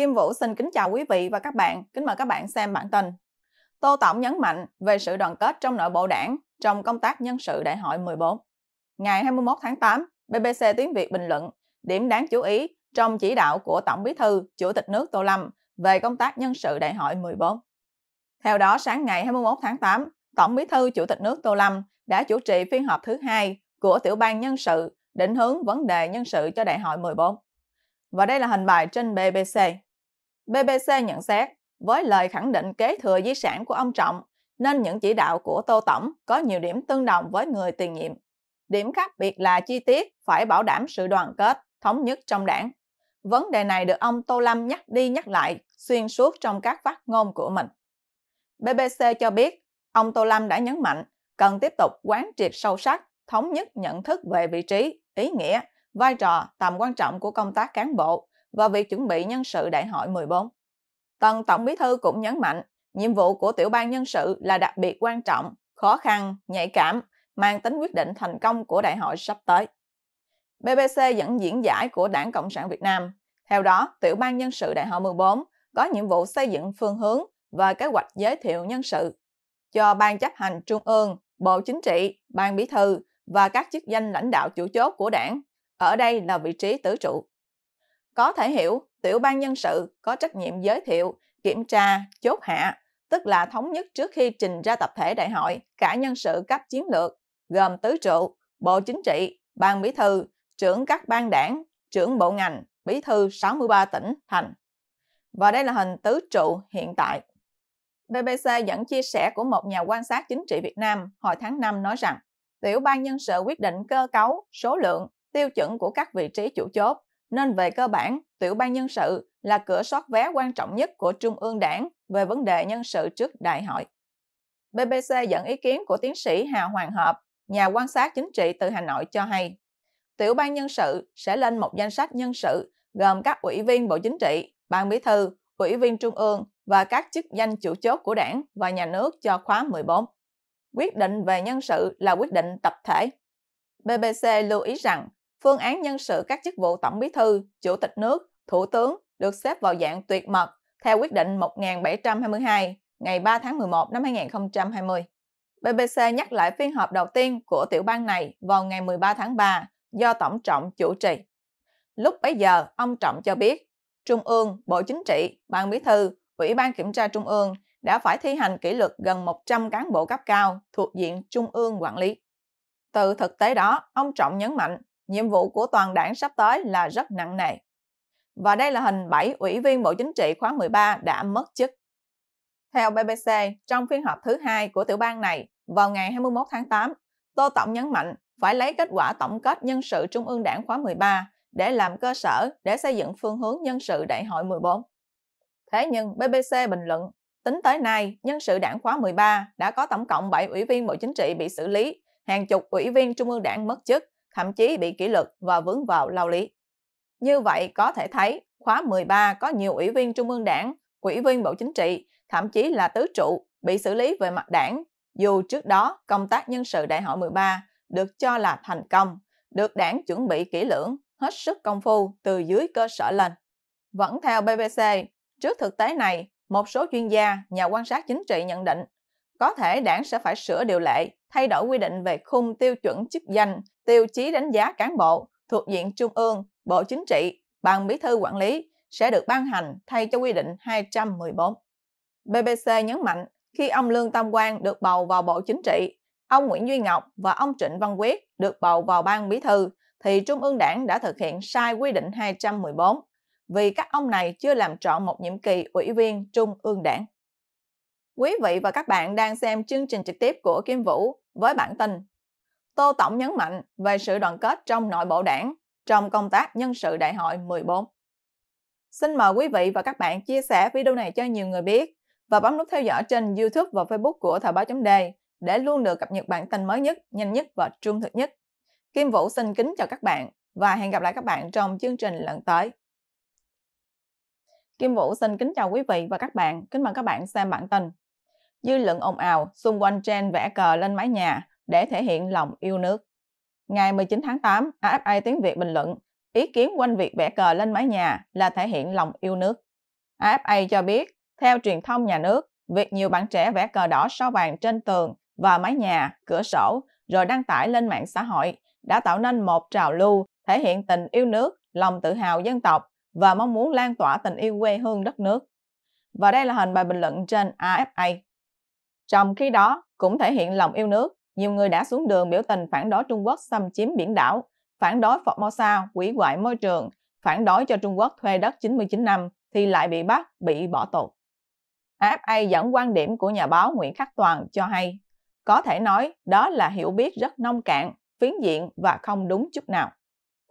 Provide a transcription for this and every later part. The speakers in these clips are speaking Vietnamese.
Kim Vũ xin kính chào quý vị và các bạn, kính mời các bạn xem bản tin. Tô Tổng nhấn mạnh về sự đoàn kết trong nội bộ đảng trong công tác nhân sự đại hội 14. Ngày 21 tháng 8, BBC Tiếng Việt bình luận điểm đáng chú ý trong chỉ đạo của Tổng Bí thư, Chủ tịch nước Tô Lâm về công tác nhân sự đại hội 14. Theo đó, sáng ngày 21 tháng 8, Tổng Bí thư Chủ tịch nước Tô Lâm đã chủ trì phiên họp thứ hai của Tiểu ban Nhân sự định hướng vấn đề nhân sự cho đại hội 14. Và đây là hình bài trên BBC. BBC nhận xét, với lời khẳng định kế thừa di sản của ông Trọng, nên những chỉ đạo của Tô Tổng có nhiều điểm tương đồng với người tiền nhiệm. Điểm khác biệt là chi tiết phải bảo đảm sự đoàn kết, thống nhất trong đảng. Vấn đề này được ông Tô Lâm nhắc đi nhắc lại xuyên suốt trong các phát ngôn của mình. BBC cho biết, ông Tô Lâm đã nhấn mạnh cần tiếp tục quán triệt sâu sắc, thống nhất nhận thức về vị trí, ý nghĩa, vai trò, tầm quan trọng của công tác cán bộ, và việc chuẩn bị nhân sự đại hội 14. Tần Tổng Bí Thư cũng nhấn mạnh, nhiệm vụ của tiểu ban nhân sự là đặc biệt quan trọng, khó khăn, nhạy cảm, mang tính quyết định thành công của đại hội sắp tới. BBC dẫn diễn giải của Đảng Cộng sản Việt Nam. Theo đó, tiểu ban nhân sự đại hội 14 có nhiệm vụ xây dựng phương hướng và kế hoạch giới thiệu nhân sự cho Ban chấp hành Trung ương, Bộ Chính trị, Ban Bí thư và các chức danh lãnh đạo chủ chốt của đảng. Ở đây là vị trí tứ trụ. Có thể hiểu, tiểu ban nhân sự có trách nhiệm giới thiệu, kiểm tra, chốt hạ, tức là thống nhất trước khi trình ra tập thể đại hội cả nhân sự cấp chiến lược, gồm tứ trụ, bộ chính trị, ban bí thư, trưởng các ban đảng, trưởng bộ ngành, bí thư 63 tỉnh, thành. Và đây là hình tứ trụ hiện tại. BBC dẫn chia sẻ của một nhà quan sát chính trị Việt Nam hồi tháng 5 nói rằng tiểu ban nhân sự quyết định cơ cấu, số lượng, tiêu chuẩn của các vị trí chủ chốt nên về cơ bản, tiểu ban nhân sự là cửa soát vé quan trọng nhất của Trung ương Đảng về vấn đề nhân sự trước đại hội. BBC dẫn ý kiến của tiến sĩ Hà Hoàng Hợp, nhà quan sát chính trị từ Hà Nội cho hay, tiểu ban nhân sự sẽ lên một danh sách nhân sự gồm các ủy viên Bộ Chính trị, Ban Bí thư, ủy viên Trung ương và các chức danh chủ chốt của đảng và nhà nước cho khóa 14. Quyết định về nhân sự là quyết định tập thể. BBC lưu ý rằng Phương án nhân sự các chức vụ tổng bí thư, chủ tịch nước, thủ tướng được xếp vào dạng tuyệt mật theo quyết định 1722 ngày 3 tháng 11 năm 2020. BBC nhắc lại phiên họp đầu tiên của tiểu ban này vào ngày 13 tháng 3 do Tổng Trọng chủ trì. Lúc bấy giờ, ông Trọng cho biết, Trung ương, Bộ Chính trị, Ban Bí thư, Ủy ban Kiểm tra Trung ương đã phải thi hành kỷ luật gần 100 cán bộ cấp cao thuộc diện Trung ương quản lý. Từ thực tế đó, ông Trọng nhấn mạnh nhiệm vụ của toàn đảng sắp tới là rất nặng nề. Và đây là hình 7 ủy viên Bộ Chính trị khóa 13 đã mất chức. Theo BBC, trong phiên họp thứ hai của tiểu bang này vào ngày 21 tháng 8, Tô Tổng nhấn mạnh phải lấy kết quả tổng kết nhân sự Trung ương Đảng khóa 13 để làm cơ sở để xây dựng phương hướng nhân sự đại hội 14. Thế nhưng BBC bình luận, tính tới nay, nhân sự đảng khóa 13 đã có tổng cộng 7 ủy viên Bộ Chính trị bị xử lý, hàng chục ủy viên Trung ương Đảng mất chức thậm chí bị kỷ luật và vướng vào lao lý. Như vậy có thể thấy, khóa 13 có nhiều ủy viên Trung ương Đảng, ủy viên Bộ Chính trị, thậm chí là tứ trụ bị xử lý về mặt đảng, dù trước đó công tác nhân sự đại hội 13 được cho là thành công, được đảng chuẩn bị kỹ lưỡng, hết sức công phu từ dưới cơ sở lên. Vẫn theo BBC, trước thực tế này, một số chuyên gia, nhà quan sát chính trị nhận định có thể đảng sẽ phải sửa điều lệ, thay đổi quy định về khung tiêu chuẩn chức danh, tiêu chí đánh giá cán bộ thuộc diện trung ương, bộ chính trị, ban bí thư quản lý sẽ được ban hành thay cho quy định 214. BBC nhấn mạnh khi ông Lương Tam Quang được bầu vào Bộ Chính trị, ông Nguyễn Duy Ngọc và ông Trịnh Văn Quyết được bầu vào Ban Bí thư, thì Trung ương Đảng đã thực hiện sai quy định 214 vì các ông này chưa làm trọn một nhiệm kỳ ủy viên Trung ương Đảng. Quý vị và các bạn đang xem chương trình trực tiếp của Kim Vũ với bản tin Tô Tổng nhấn mạnh về sự đoàn kết trong nội bộ đảng trong công tác nhân sự đại hội 14. Xin mời quý vị và các bạn chia sẻ video này cho nhiều người biết và bấm nút theo dõi trên YouTube và Facebook của Thời báo chấm đề để luôn được cập nhật bản tin mới nhất, nhanh nhất và trung thực nhất. Kim Vũ xin kính chào các bạn và hẹn gặp lại các bạn trong chương trình lần tới. Kim Vũ xin kính chào quý vị và các bạn. Kính mời các bạn xem bản tin Dư luận ồn ào xung quanh trend vẽ cờ lên mái nhà để thể hiện lòng yêu nước. Ngày 19 tháng 8, AFA Tiếng Việt bình luận ý kiến quanh việc vẽ cờ lên mái nhà là thể hiện lòng yêu nước. AFA cho biết, theo truyền thông nhà nước, việc nhiều bạn trẻ vẽ cờ đỏ sao vàng trên tường và mái nhà, cửa sổ rồi đăng tải lên mạng xã hội đã tạo nên một trào lưu thể hiện tình yêu nước, lòng tự hào dân tộc và mong muốn lan tỏa tình yêu quê hương đất nước. Và đây là hình bài bình luận trên AFA. Trong khi đó, cũng thể hiện lòng yêu nước, nhiều người đã xuống đường biểu tình phản đối Trung Quốc xâm chiếm biển đảo, phản đối Formosa quỷ hoại môi trường, phản đối cho Trung Quốc thuê đất 99 năm thì lại bị bắt, bị bỏ tù. AFA dẫn quan điểm của nhà báo Nguyễn Khắc Toàn cho hay, có thể nói đó là hiểu biết rất nông cạn, phiến diện và không đúng chút nào.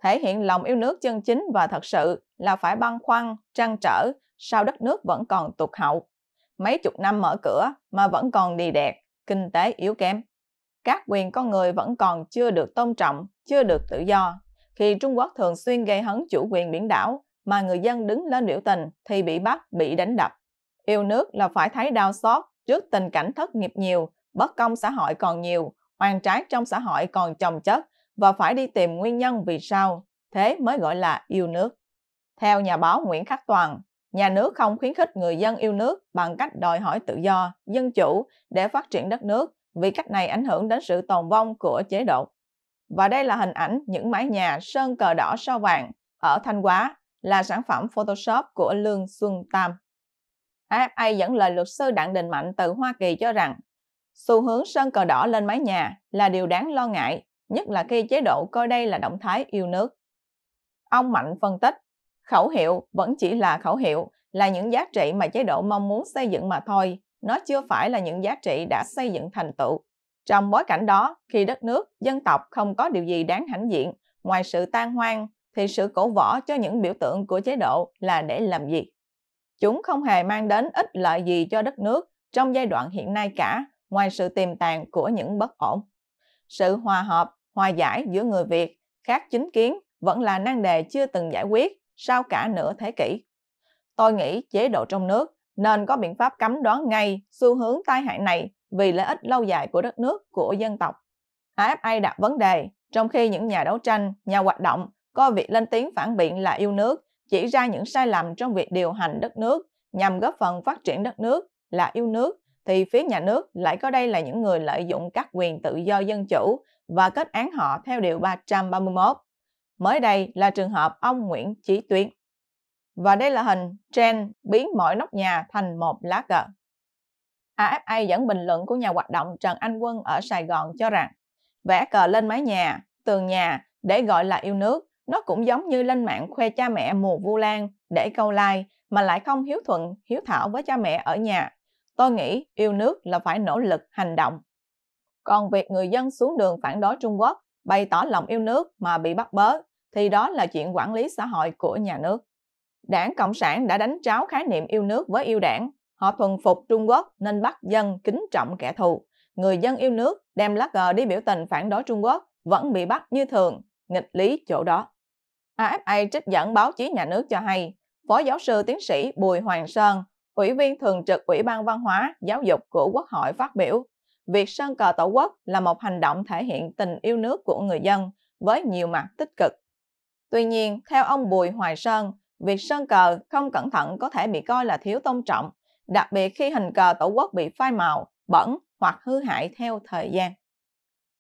Thể hiện lòng yêu nước chân chính và thật sự là phải băn khoăn, trăn trở sao đất nước vẫn còn tụt hậu mấy chục năm mở cửa mà vẫn còn đi đẹp, kinh tế yếu kém. Các quyền con người vẫn còn chưa được tôn trọng, chưa được tự do. Khi Trung Quốc thường xuyên gây hấn chủ quyền biển đảo mà người dân đứng lên biểu tình thì bị bắt, bị đánh đập. Yêu nước là phải thấy đau xót trước tình cảnh thất nghiệp nhiều, bất công xã hội còn nhiều, hoàn trái trong xã hội còn chồng chất và phải đi tìm nguyên nhân vì sao. Thế mới gọi là yêu nước. Theo nhà báo Nguyễn Khắc Toàn, nhà nước không khuyến khích người dân yêu nước bằng cách đòi hỏi tự do, dân chủ để phát triển đất nước vì cách này ảnh hưởng đến sự tồn vong của chế độ. Và đây là hình ảnh những mái nhà sơn cờ đỏ sao vàng ở Thanh Hóa là sản phẩm Photoshop của Lương Xuân Tam. AFA dẫn lời luật sư Đặng Đình Mạnh từ Hoa Kỳ cho rằng xu hướng sơn cờ đỏ lên mái nhà là điều đáng lo ngại, nhất là khi chế độ coi đây là động thái yêu nước. Ông Mạnh phân tích, Khẩu hiệu vẫn chỉ là khẩu hiệu, là những giá trị mà chế độ mong muốn xây dựng mà thôi. Nó chưa phải là những giá trị đã xây dựng thành tựu. Trong bối cảnh đó, khi đất nước, dân tộc không có điều gì đáng hãnh diện ngoài sự tan hoang, thì sự cổ võ cho những biểu tượng của chế độ là để làm gì? Chúng không hề mang đến ích lợi gì cho đất nước trong giai đoạn hiện nay cả, ngoài sự tiềm tàng của những bất ổn. Sự hòa hợp, hòa giải giữa người Việt, khác chính kiến vẫn là nan đề chưa từng giải quyết sau cả nửa thế kỷ. Tôi nghĩ chế độ trong nước nên có biện pháp cấm đoán ngay xu hướng tai hại này vì lợi ích lâu dài của đất nước, của dân tộc. AFA đặt vấn đề, trong khi những nhà đấu tranh, nhà hoạt động có việc lên tiếng phản biện là yêu nước, chỉ ra những sai lầm trong việc điều hành đất nước nhằm góp phần phát triển đất nước là yêu nước, thì phía nhà nước lại có đây là những người lợi dụng các quyền tự do dân chủ và kết án họ theo Điều 331. Mới đây là trường hợp ông Nguyễn Chí Tuyến. Và đây là hình Chen biến mọi nóc nhà thành một lá cờ. AFA dẫn bình luận của nhà hoạt động Trần Anh Quân ở Sài Gòn cho rằng vẽ cờ lên mái nhà, tường nhà để gọi là yêu nước, nó cũng giống như lên mạng khoe cha mẹ mùa vu lan để câu like mà lại không hiếu thuận, hiếu thảo với cha mẹ ở nhà. Tôi nghĩ yêu nước là phải nỗ lực hành động. Còn việc người dân xuống đường phản đối Trung Quốc, bày tỏ lòng yêu nước mà bị bắt bớ thì đó là chuyện quản lý xã hội của nhà nước. Đảng Cộng sản đã đánh tráo khái niệm yêu nước với yêu đảng. Họ thuần phục Trung Quốc nên bắt dân kính trọng kẻ thù. Người dân yêu nước đem lá cờ đi biểu tình phản đối Trung Quốc vẫn bị bắt như thường, nghịch lý chỗ đó. AFA trích dẫn báo chí nhà nước cho hay, Phó giáo sư tiến sĩ Bùi Hoàng Sơn, Ủy viên thường trực Ủy ban Văn hóa, Giáo dục của Quốc hội phát biểu, việc sơn cờ tổ quốc là một hành động thể hiện tình yêu nước của người dân với nhiều mặt tích cực Tuy nhiên, theo ông Bùi Hoài Sơn, việc sơn cờ không cẩn thận có thể bị coi là thiếu tôn trọng, đặc biệt khi hình cờ tổ quốc bị phai màu, bẩn hoặc hư hại theo thời gian.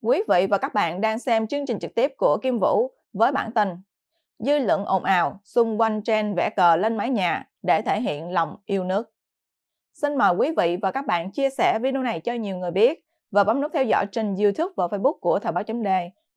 Quý vị và các bạn đang xem chương trình trực tiếp của Kim Vũ với bản tin Dư luận ồn ào xung quanh trend vẽ cờ lên mái nhà để thể hiện lòng yêu nước. Xin mời quý vị và các bạn chia sẻ video này cho nhiều người biết và bấm nút theo dõi trên YouTube và Facebook của Thời báo chấm đề